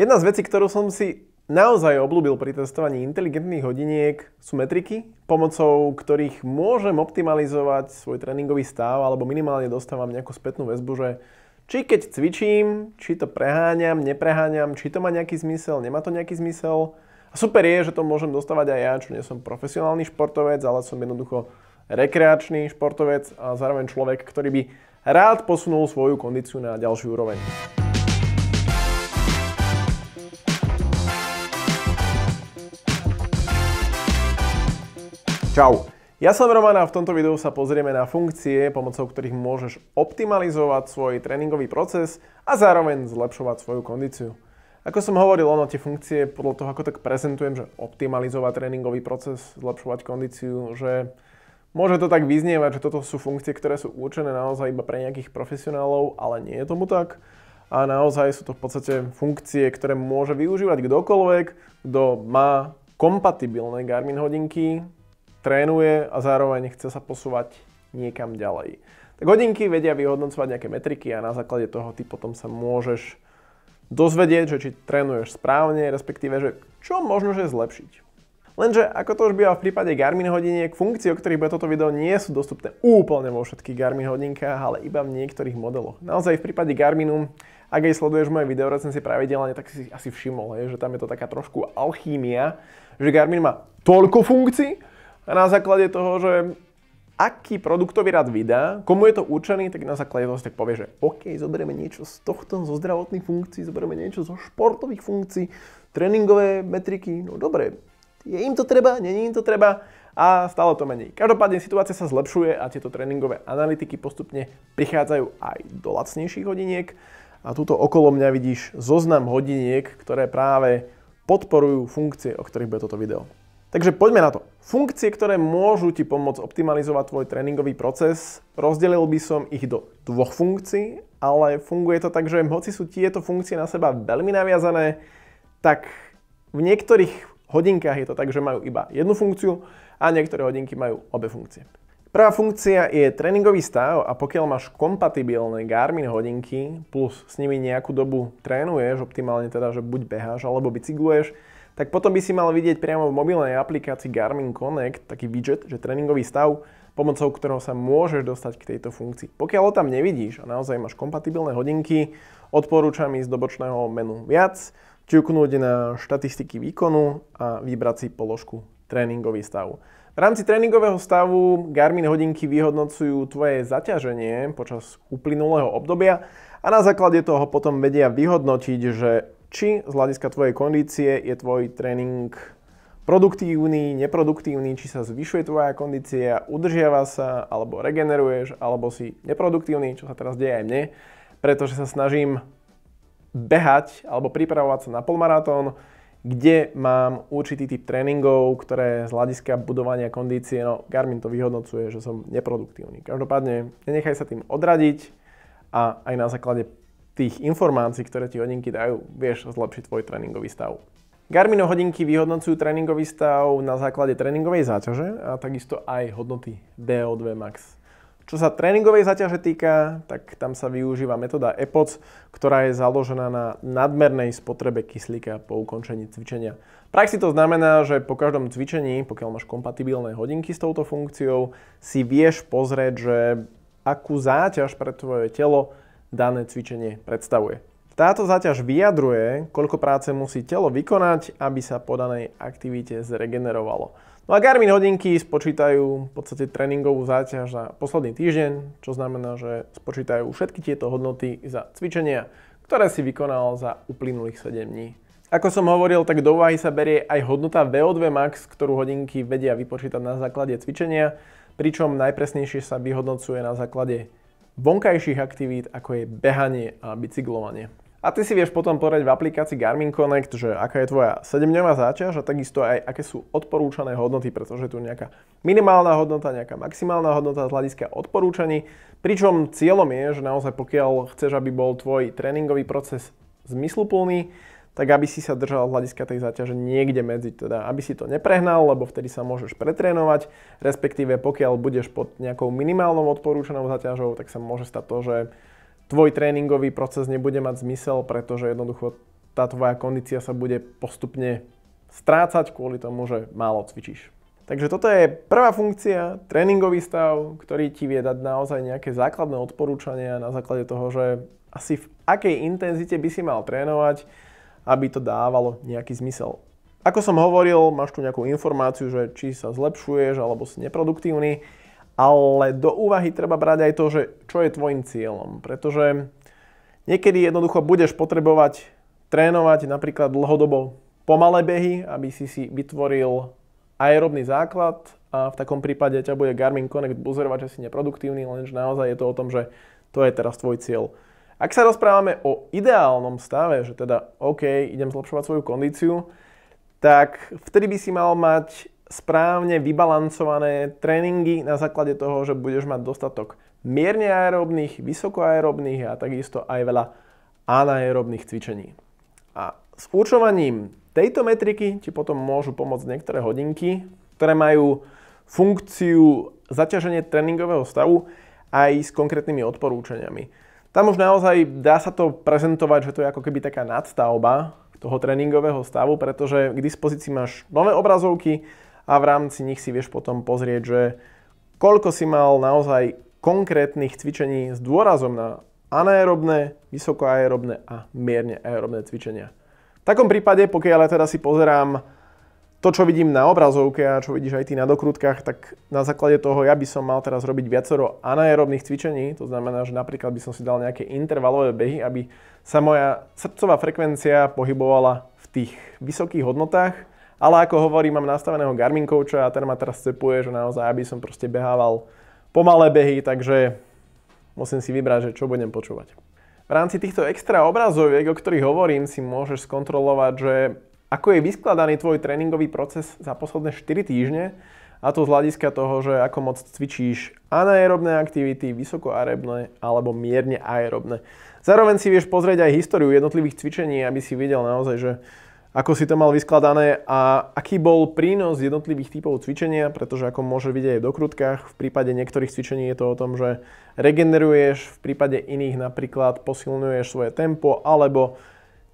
Jedna z vecí, ktorú som si naozaj oblúbil pri testovaní inteligentných hodiniek sú metriky, pomocou ktorých môžem optimalizovať svoj tréningový stav alebo minimálne dostávam nejakú spätnú väzbu, že či keď cvičím, či to preháňam, nepreháňam, či to má nejaký zmysel, nemá to nejaký zmysel. A super je, že to môžem dostávať aj ja, čo nie som profesionálny športovec, ale som jednoducho rekreačný športovec a zároveň človek, ktorý by rád posunul svoju kondíciu na ďalší úroveň. Čau! Ja som Roman a v tomto videu sa pozrieme na funkcie, pomocou ktorých môžeš optimalizovať svoj tréningový proces a zároveň zlepšovať svoju kondíciu. Ako som hovoril, ono tie funkcie, podľa toho ako tak prezentujem, že optimalizovať tréningový proces, zlepšovať kondíciu, že môže to tak vyznievať, že toto sú funkcie, ktoré sú určené naozaj iba pre nejakých profesionálov, ale nie je tomu tak a naozaj sú to v podstate funkcie, ktoré môže využívať kdokoľvek, kto má kompatibilné Garmin hodinky, trénuje a zároveň chce sa posúvať niekam ďalej. Tak hodinky vedia vyhodnocovať nejaké metriky a na základe toho ty potom sa môžeš dozvedieť, že či trénuješ správne, respektíve, že čo možno že zlepšiť. Lenže ako to už býva v prípade Garmin hodiniek, funkcie, o ktorých bude toto video, nie sú dostupné úplne vo všetkých Garmin hodinkách, ale iba v niektorých modeloch. Naozaj v prípade Garminu, ak aj sleduješ moje videorecenzie pravidelne, tak si asi všimol, že tam je to taká trošku alchímia, že Garmin má toľko funkcií, a na základe toho, že aký produktový rad vydá, komu je to určený, tak na základe toho si tak povie, že OK, zoberieme niečo z tohto, zo zdravotných funkcií, zoberieme niečo zo športových funkcií, tréningové metriky, no dobre, je im to treba, není im to treba a stále to mení. Každopádne situácia sa zlepšuje a tieto tréningové analytiky postupne prichádzajú aj do lacnejších hodiniek a tuto okolo mňa vidíš zoznam hodiniek, ktoré práve podporujú funkcie, o ktorých bude toto video. Takže poďme na to. Funkcie, ktoré môžu ti pomôcť optimalizovať tvoj tréningový proces, rozdelil by som ich do dvoch funkcií, ale funguje to tak, že hoci sú tieto funkcie na seba veľmi naviazané, tak v niektorých hodinkách je to tak, že majú iba jednu funkciu a niektoré hodinky majú obe funkcie. Prvá funkcia je tréningový stav a pokiaľ máš kompatibilné Garmin hodinky plus s nimi nejakú dobu trénuješ, optimálne teda, že buď beháš alebo bicykluješ, tak potom by si mal vidieť priamo v mobilnej aplikácii Garmin Connect taký widget, že tréningový stav, pomocou ktorého sa môžeš dostať k tejto funkcii. Pokiaľ ho tam nevidíš a naozaj máš kompatibilné hodinky, odporúčam ísť do bočného menu viac, ťuknúť na štatistiky výkonu a vybrať si položku tréningový stav. V rámci tréningového stavu Garmin hodinky vyhodnocujú tvoje zaťaženie počas uplynulého obdobia a na základe toho potom vedia vyhodnotiť, že či z hľadiska tvojej kondície je tvoj tréning produktívny, neproduktívny, či sa zvyšuje tvoja kondícia, udržiava sa, alebo regeneruješ, alebo si neproduktívny, čo sa teraz deje aj mne, pretože sa snažím behať alebo pripravovať sa na polmaratón, kde mám určitý typ tréningov, ktoré z hľadiska budovania kondície, no Garmin to vyhodnocuje, že som neproduktívny. Každopádne nenechaj sa tým odradiť a aj na základe tých informácií, ktoré ti hodinky dajú, vieš zlepšiť tvoj tréningový stav. Garminov hodinky vyhodnocujú tréningový stav na základe tréningovej záťaže a takisto aj hodnoty DO2 max. Čo sa tréningovej záťaže týka, tak tam sa využíva metóda EPOC, ktorá je založená na nadmernej spotrebe kyslíka po ukončení cvičenia. V praxi to znamená, že po každom cvičení, pokiaľ máš kompatibilné hodinky s touto funkciou, si vieš pozrieť, že akú záťaž pre tvoje telo dané cvičenie predstavuje. Táto záťaž vyjadruje, koľko práce musí telo vykonať, aby sa po danej aktivite zregenerovalo. No a Garmin hodinky spočítajú v podstate tréningovú záťaž za posledný týždeň, čo znamená, že spočítajú všetky tieto hodnoty za cvičenia, ktoré si vykonal za uplynulých 7 dní. Ako som hovoril, tak do úvahy sa berie aj hodnota VO2 max, ktorú hodinky vedia vypočítať na základe cvičenia, pričom najpresnejšie sa vyhodnocuje na základe vonkajších aktivít, ako je behanie a bicyklovanie. A ty si vieš potom povedať v aplikácii Garmin Connect, že aká je tvoja 7-dňová záťaž a takisto aj aké sú odporúčané hodnoty, pretože tu je nejaká minimálna hodnota, nejaká maximálna hodnota z hľadiska odporúčaní, pričom cieľom je, že naozaj pokiaľ chceš, aby bol tvoj tréningový proces zmysluplný, tak aby si sa držal z hľadiska tej záťaže niekde medzi, teda aby si to neprehnal, lebo vtedy sa môžeš pretrénovať, respektíve pokiaľ budeš pod nejakou minimálnou odporúčanou záťažou, tak sa môže stať to, že tvoj tréningový proces nebude mať zmysel, pretože jednoducho tá tvoja kondícia sa bude postupne strácať kvôli tomu, že málo cvičíš. Takže toto je prvá funkcia, tréningový stav, ktorý ti vie dať naozaj nejaké základné odporúčania na základe toho, že asi v akej intenzite by si mal trénovať, aby to dávalo nejaký zmysel. Ako som hovoril, máš tu nejakú informáciu, že či sa zlepšuješ alebo si neproduktívny, ale do úvahy treba brať aj to, že čo je tvojim cieľom, pretože niekedy jednoducho budeš potrebovať trénovať napríklad dlhodobo pomalé behy, aby si si vytvoril aerobný základ a v takom prípade ťa bude Garmin Connect buzerovať, že si neproduktívny, lenže naozaj je to o tom, že to je teraz tvoj cieľ. Ak sa rozprávame o ideálnom stave, že teda OK, idem zlepšovať svoju kondíciu, tak vtedy by si mal mať správne vybalancované tréningy na základe toho, že budeš mať dostatok mierne aerobných, vysokoaerobných a takisto aj veľa anaerobných cvičení. A s určovaním tejto metriky ti potom môžu pomôcť niektoré hodinky, ktoré majú funkciu zaťaženie tréningového stavu aj s konkrétnymi odporúčaniami. Tam už naozaj dá sa to prezentovať, že to je ako keby taká nadstavba toho tréningového stavu, pretože k dispozícii máš nové obrazovky a v rámci nich si vieš potom pozrieť, že koľko si mal naozaj konkrétnych cvičení s dôrazom na anaerobné, vysokoaerobné a mierne aerobné cvičenia. V takom prípade, pokiaľ ja teda si pozerám to, čo vidím na obrazovke a čo vidíš aj ty na dokrutkách, tak na základe toho ja by som mal teraz robiť viacero anaerobných cvičení, to znamená, že napríklad by som si dal nejaké intervalové behy, aby sa moja srdcová frekvencia pohybovala v tých vysokých hodnotách, ale ako hovorím, mám nastaveného Garmin coacha a ten ma teraz cepuje, že naozaj, aby som proste behával pomalé behy, takže musím si vybrať, že čo budem počúvať. V rámci týchto extra obrazoviek, o ktorých hovorím, si môžeš skontrolovať, že ako je vyskladaný tvoj tréningový proces za posledné 4 týždne, a to z hľadiska toho, že ako moc cvičíš anaerobné aktivity, vysokoaerobné alebo mierne aerobné. Zároveň si vieš pozrieť aj históriu jednotlivých cvičení, aby si videl naozaj, že ako si to mal vyskladané a aký bol prínos jednotlivých typov cvičenia, pretože ako môže vidieť aj v dokrutkách, v prípade niektorých cvičení je to o tom, že regeneruješ, v prípade iných napríklad posilňuješ svoje tempo alebo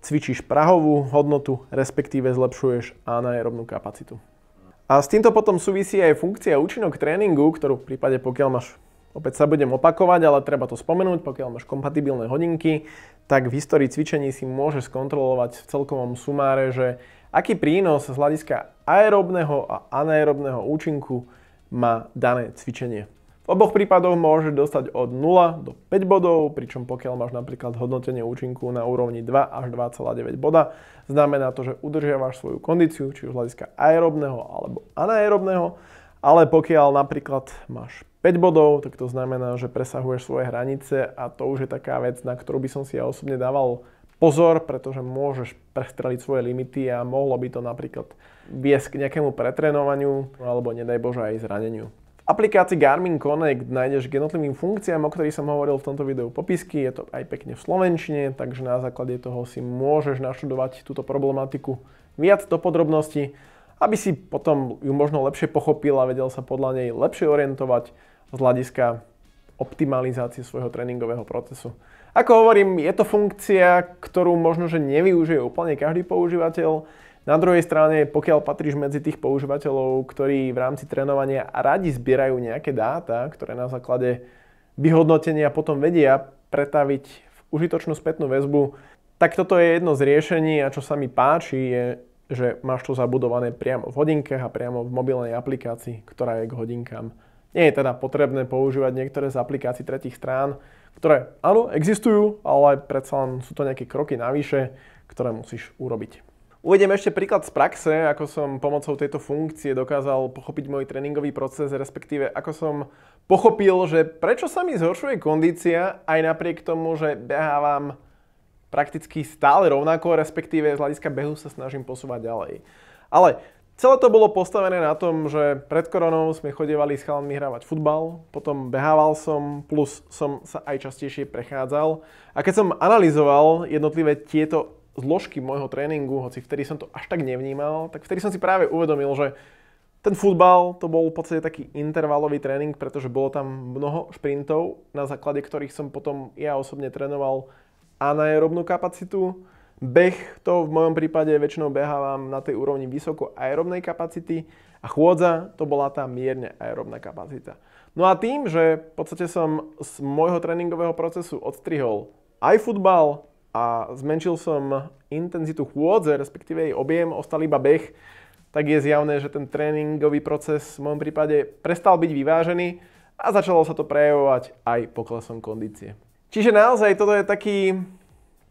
cvičíš prahovú hodnotu, respektíve zlepšuješ anaerobnú kapacitu. A s týmto potom súvisí aj funkcia účinok tréningu, ktorú v prípade pokiaľ máš Opäť sa budem opakovať, ale treba to spomenúť, pokiaľ máš kompatibilné hodinky, tak v histórii cvičení si môžeš skontrolovať v celkovom sumáre, že aký prínos z hľadiska aerobného a anaerobného účinku má dané cvičenie. V oboch prípadoch môže dostať od 0 do 5 bodov, pričom pokiaľ máš napríklad hodnotenie účinku na úrovni 2 až 2,9 boda, znamená to, že udržiavaš svoju kondíciu, či už hľadiska aerobného alebo anaerobného, ale pokiaľ napríklad máš 5 bodov, tak to znamená, že presahuješ svoje hranice a to už je taká vec, na ktorú by som si ja osobne dával pozor, pretože môžeš prestreliť svoje limity a mohlo by to napríklad viesť k nejakému pretrenovaniu alebo nedaj Bože aj zraneniu aplikácii Garmin Connect nájdeš k jednotlivým funkciám, o ktorých som hovoril v tomto videu popisky. Je to aj pekne v slovenčine, takže na základe toho si môžeš naštudovať túto problematiku viac do podrobností, aby si potom ju možno lepšie pochopil a vedel sa podľa nej lepšie orientovať z hľadiska optimalizácie svojho tréningového procesu. Ako hovorím, je to funkcia, ktorú možno, že nevyužije úplne každý používateľ, na druhej strane, pokiaľ patríš medzi tých používateľov, ktorí v rámci trénovania radi zbierajú nejaké dáta, ktoré na základe vyhodnotenia potom vedia pretaviť v užitočnú spätnú väzbu, tak toto je jedno z riešení a čo sa mi páči je, že máš to zabudované priamo v hodinkách a priamo v mobilnej aplikácii, ktorá je k hodinkám. Nie je teda potrebné používať niektoré z aplikácií tretich strán, ktoré áno, existujú, ale predsa len sú to nejaké kroky navyše, ktoré musíš urobiť. Uvediem ešte príklad z praxe, ako som pomocou tejto funkcie dokázal pochopiť môj tréningový proces, respektíve ako som pochopil, že prečo sa mi zhoršuje kondícia aj napriek tomu, že behávam prakticky stále rovnako, respektíve z hľadiska behu sa snažím posúvať ďalej. Ale celé to bolo postavené na tom, že pred koronou sme chodevali s chalanmi hrávať futbal, potom behával som, plus som sa aj častejšie prechádzal. A keď som analyzoval jednotlivé tieto zložky môjho tréningu, hoci vtedy som to až tak nevnímal, tak vtedy som si práve uvedomil, že ten futbal to bol v podstate taký intervalový tréning, pretože bolo tam mnoho šprintov, na základe ktorých som potom ja osobne trénoval anaerobnú kapacitu. Beh to v mojom prípade väčšinou behávam na tej úrovni vysoko aerobnej kapacity a chôdza to bola tá mierne aerobná kapacita. No a tým, že v podstate som z môjho tréningového procesu odstrihol aj futbal, a zmenšil som intenzitu chôdze, respektíve jej objem, ostal iba beh, tak je zjavné, že ten tréningový proces v môjom prípade prestal byť vyvážený a začalo sa to prejavovať aj poklesom kondície. Čiže naozaj toto je taký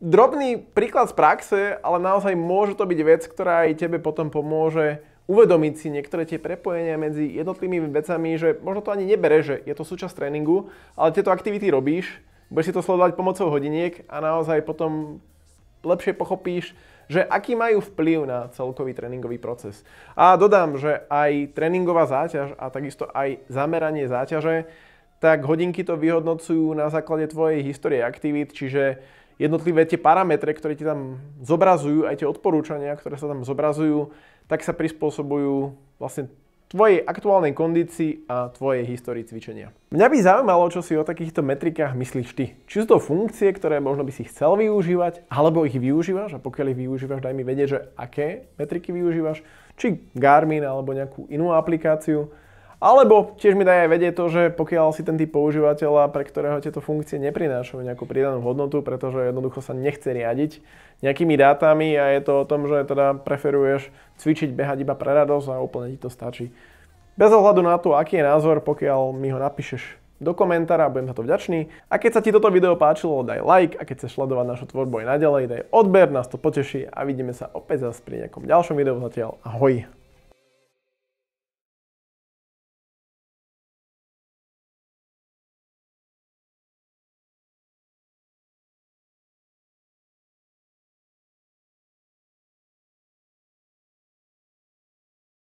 drobný príklad z praxe, ale naozaj môže to byť vec, ktorá aj tebe potom pomôže uvedomiť si niektoré tie prepojenia medzi jednotlivými vecami, že možno to ani nebere, že je to súčasť tréningu, ale tieto aktivity robíš budeš si to sledovať pomocou hodiniek a naozaj potom lepšie pochopíš, že aký majú vplyv na celkový tréningový proces. A dodám, že aj tréningová záťaž a takisto aj zameranie záťaže, tak hodinky to vyhodnocujú na základe tvojej histórie aktivít, čiže jednotlivé tie parametre, ktoré ti tam zobrazujú, aj tie odporúčania, ktoré sa tam zobrazujú, tak sa prispôsobujú vlastne tvojej aktuálnej kondícii a tvojej histórii cvičenia. Mňa by zaujímalo, čo si o takýchto metrikách myslíš ty. Či sú to funkcie, ktoré možno by si chcel využívať, alebo ich využívaš a pokiaľ ich využívaš, daj mi vedieť, že aké metriky využívaš, či Garmin alebo nejakú inú aplikáciu. Alebo tiež mi daj aj vedieť to, že pokiaľ si ten typ používateľa, pre ktorého tieto funkcie neprinášajú nejakú pridanú hodnotu, pretože jednoducho sa nechce riadiť nejakými dátami a je to o tom, že teda preferuješ cvičiť, behať iba pre radosť a úplne ti to stačí. Bez ohľadu na to, aký je názor, pokiaľ mi ho napíšeš do komentára, budem za to vďačný. A keď sa ti toto video páčilo, daj like a keď chceš sledovať našu tvorbu aj naďalej, daj odber, nás to poteší a vidíme sa opäť zase pri nejakom ďalšom videu. Zatiaľ ahoj!